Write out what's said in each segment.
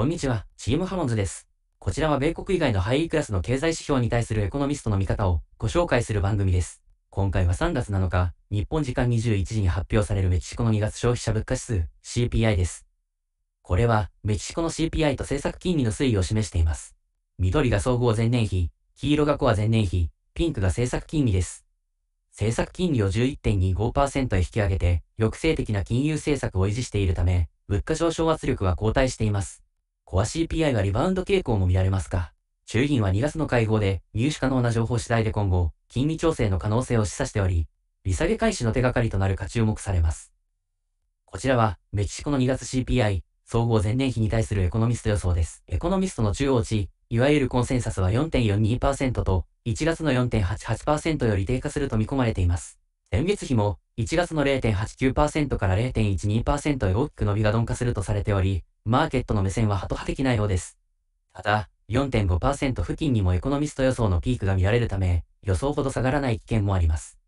こんにちは、チームハモンズです。こちらは米国以外のハイクラスの経済指標に対するエコノミストの見方をご紹介する番組です。今回は3月7日、日本時間21時に発表されるメキシコの2月消費者物価指数、CPI です。これは、メキシコの CPI と政策金利の推移を示しています。緑が総合前年比、黄色がコア前年比、ピンクが政策金利です。政策金利を11.25%へ引き上げて、抑制的な金融政策を維持しているため、物価上昇圧力は後退しています。コア CPI はリバウンド傾向も見られますが、衆議院は2月の会合で入手可能な情報次第で今後、金利調整の可能性を示唆しており、利下げ開始の手がかりとなるか注目されます。こちらは、メキシコの2月 CPI、総合前年比に対するエコノミスト予想です。エコノミストの中央値、いわゆるコンセンサスは4.42%と、1月の4.88%より低下すると見込まれています。前月比も、1月の0.89%から0.12%へ大きく伸びが鈍化するとされており、マーケットの目線はハト派的なようです。ただ、4.5%付近にもエコノミスト予想のピークが見られるため、予想ほど下がらない危険もあります。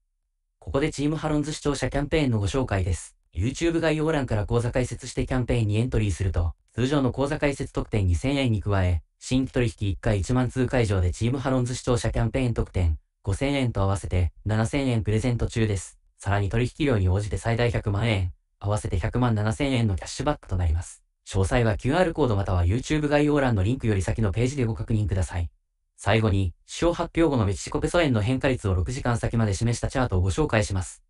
ここでチームハロンズ視聴者キャンペーンのご紹介です。YouTube 概要欄から講座解説してキャンペーンにエントリーすると、通常の講座解説特典2000円に加え、新規取引1回1万通会場でチームハロンズ視聴者キャンペーン特典5000円と合わせて7000円プレゼント中です。さらに取引量に応じて最大100万円、合わせて100万7000円のキャッシュバックとなります。詳細は QR コードまたは YouTube 概要欄のリンクより先のページでご確認ください。最後に、主要発表後のメキシコペソ円の変化率を6時間先まで示したチャートをご紹介します。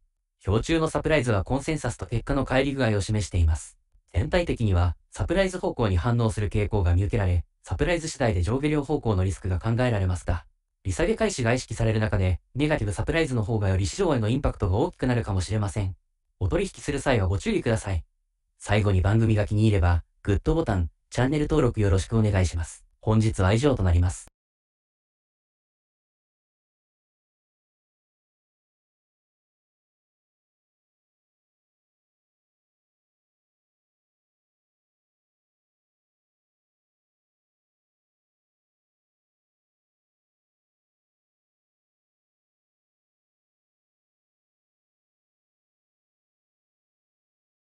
表中のサプライズはコンセンサスと結果の乖離具合を示しています。全体的には、サプライズ方向に反応する傾向が見受けられ、サプライズ次第で上下両方向のリスクが考えられますが、利下げ開始が意識される中で、ネガティブサプライズの方がより市場へのインパクトが大きくなるかもしれません。お取引する際はご注意ください。最後に番組が気に入れば、グッドボタン、チャンネル登録よろしくお願いします。本日は以上となります。